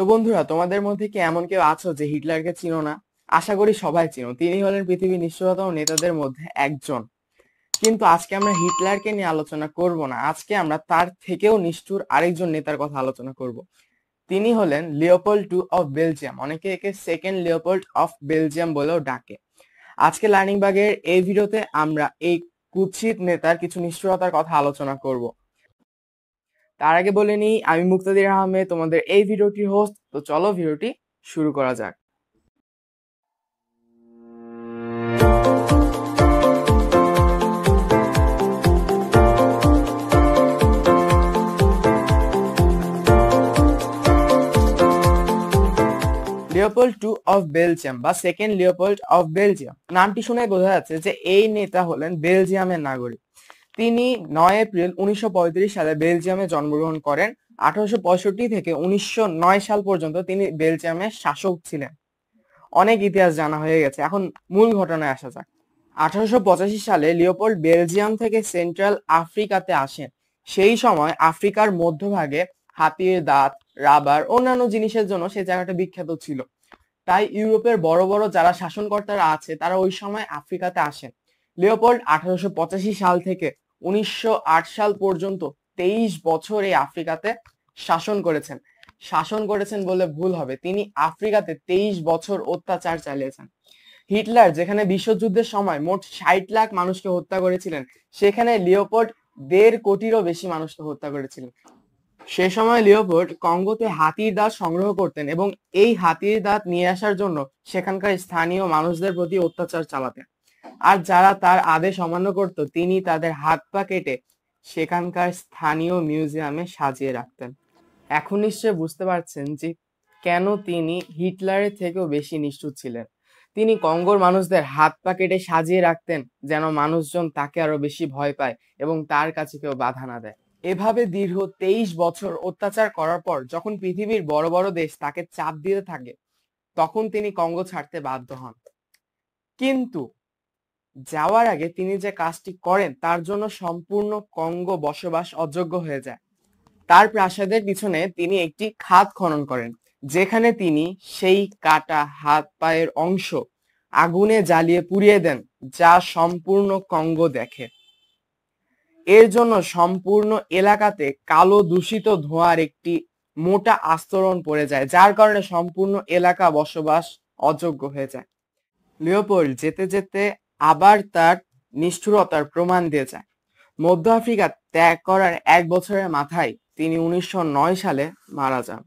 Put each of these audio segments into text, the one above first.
তো বন্ধুরা তোমাদের মধ্যে কি এমন কেউ আছো যে হিটলারকে চিনো না আশা করি সবাই চিনো তিনি হলেন পৃথিবীর নিঃস্বতম নেতাদের মধ্যে একজন কিন্তু আজকে আমরা হিটলারকে নিয়ে আলোচনা করব না আজকে আমরা তার থেকেও নিষ্ঠুর আরেকজন নেতার কথা আলোচনা করব তিনি হলেন লিওপোল্ড টু অফ বেলজিয়াম অনেকে একে সেকেন্ড লিওপোল্ড অফ বেলজিয়াম বলেও ডাকে আজকে লার্নিং বাগের এই ভিডিওতে আমরা এই কুৎসিত নেতার কিছু নিষ্ঠুরতার কথা আলোচনা করব তার আগে বলে নিই আমি মুক্তাদির আহমেদ তোমাদের এই ভিডিওটির হোস্ট তো চলো ভিডিওটি শুরু করা যাক লিওপোল্ড টু অফ বেলজিয়াম বা সেকেন্ড লিওপোল্ড অফ বেলজিয়াম নামটি শুনে বোঝা যাচ্ছে যে এই নেতা হলেন বেলজিয়ামের নাগরিক তিনি নয় এপ্রিল উনিশশো সালে বেলজিয়ামে জন্মগ্রহণ করেন আঠারোশো থেকে উনিশশো সাল পর্যন্ত তিনি বেলজিয়ামের শাসক ছিলেন অনেক ইতিহাস জানা হয়ে গেছে এখন মূল ঘটনায় আসা যাক আঠারোশো সালে লিওপোল বেলজিয়াম থেকে সেন্ট্রাল আফ্রিকাতে আসেন সেই সময় আফ্রিকার মধ্যভাগে হাতির দাঁত রাবার অন্যান্য জিনিসের জন্য সে জায়গাটা বিখ্যাত ছিল তাই ইউরোপের বড় বড় যারা শাসনকর্তারা আছে তারা ওই সময় আফ্রিকাতে আসেন লিওপোল্ড আঠারোশো সাল থেকে উনিশশো সাল পর্যন্ত তেইশ বছর এই আফ্রিকাতে শাসন করেছেন শাসন করেছেন বলে ভুল হবে তিনি আফ্রিকাতে তেইশ বছর অত্যাচার চালিয়েছেন হিটলার যেখানে বিশ্বযুদ্ধের সময় মোট ষাট লাখ মানুষকে হত্যা করেছিলেন সেখানে লিওপোর্ট দেড় কোটিরও বেশি মানুষকে হত্যা করেছিলেন সে সময় লিওপোর্ট কঙ্গোতে হাতির দাঁত সংগ্রহ করতেন এবং এই হাতির দাঁত নিয়ে আসার জন্য সেখানকার স্থানীয় মানুষদের প্রতি অত্যাচার চালাতেন আর যারা তার আদেশ অমান্য করত তিনি তাদের হাত পা কেটে সেখানকার স্থানীয় মিউজিয়ামে সাজিয়ে রাখতেন এখন নিশ্চয় বুঝতে পারছেন যে কেন তিনি হিটলারের থেকেও বেশি নিষ্ঠুর ছিলেন তিনি কঙ্গোর মানুষদের হাত পা কেটে সাজিয়ে রাখতেন যেন মানুষজন তাকে আরো বেশি ভয় পায় এবং তার কাছে কেউ বাধা না দেয় এভাবে দীর্ঘ তেইশ বছর অত্যাচার করার পর যখন পৃথিবীর বড় বড় দেশ তাকে চাপ দিতে থাকে তখন তিনি কঙ্গো ছাড়তে বাধ্য হন কিন্তু যাওয়ার আগে তিনি যে কাজটি করেন তার জন্য সম্পূর্ণ কঙ্গ বসবাস অযোগ্য হয়ে যায় তার প্রাসাদের পিছনে তিনি একটি খাত খনন করেন যেখানে তিনি সেই কাটা হাত পায়ের অংশ আগুনে জ্বালিয়ে পুড়িয়ে দেন যা সম্পূর্ণ কঙ্গ দেখে এর জন্য সম্পূর্ণ এলাকাতে কালো দূষিত ধোঁয়ার একটি মোটা আস্তরণ পড়ে যায় যার কারণে সম্পূর্ণ এলাকা বসবাস অযোগ্য হয়ে যায় লিওপোল যেতে যেতে আবার তার নিষ্ঠুরতার প্রমাণ দিয়ে যায় মধ্য আফ্রিকা ত্যাগ করার এক বছরের মাথায় তিনি উনিশশো সালে মারা যান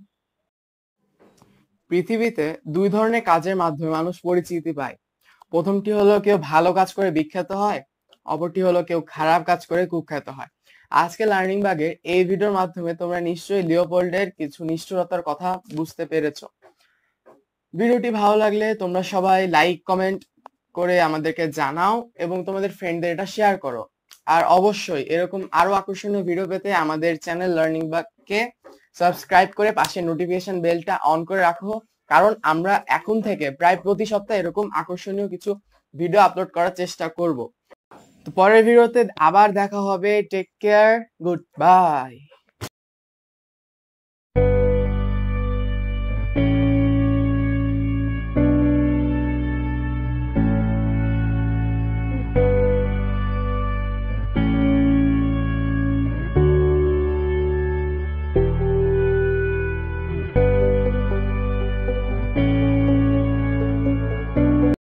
পৃথিবীতে দুই ধরনের কাজের মাধ্যমে মানুষ পরিচিতি পায় প্রথমটি হলো কেউ ভালো কাজ করে বিখ্যাত হয় অপরটি হলো কেউ খারাপ কাজ করে কুখ্যাত হয় আজকে লার্নিং বাগের এই ভিডিওর মাধ্যমে তোমরা নিশ্চয়ই লিওপোল্ডের কিছু নিষ্ঠুরতার কথা বুঝতে পেরেছ ভিডিওটি ভালো লাগলে তোমরা সবাই লাইক কমেন্ট করে আমাদেরকে জানাও এবং তোমাদের ফ্রেন্ডদের এটা শেয়ার করো আর অবশ্যই এরকম আরো আকর্ষণীয় ভিডিও পেতে আমাদের চ্যানেল লার্নিং কে সাবস্ক্রাইব করে পাশে নোটিফিকেশন বেলটা অন করে রাখো কারণ আমরা এখন থেকে প্রায় প্রতি সপ্তাহে এরকম আকর্ষণীয় কিছু ভিডিও আপলোড করার চেষ্টা করব তো পরের ভিডিওতে আবার দেখা হবে টেক কেয়ার গুড বাই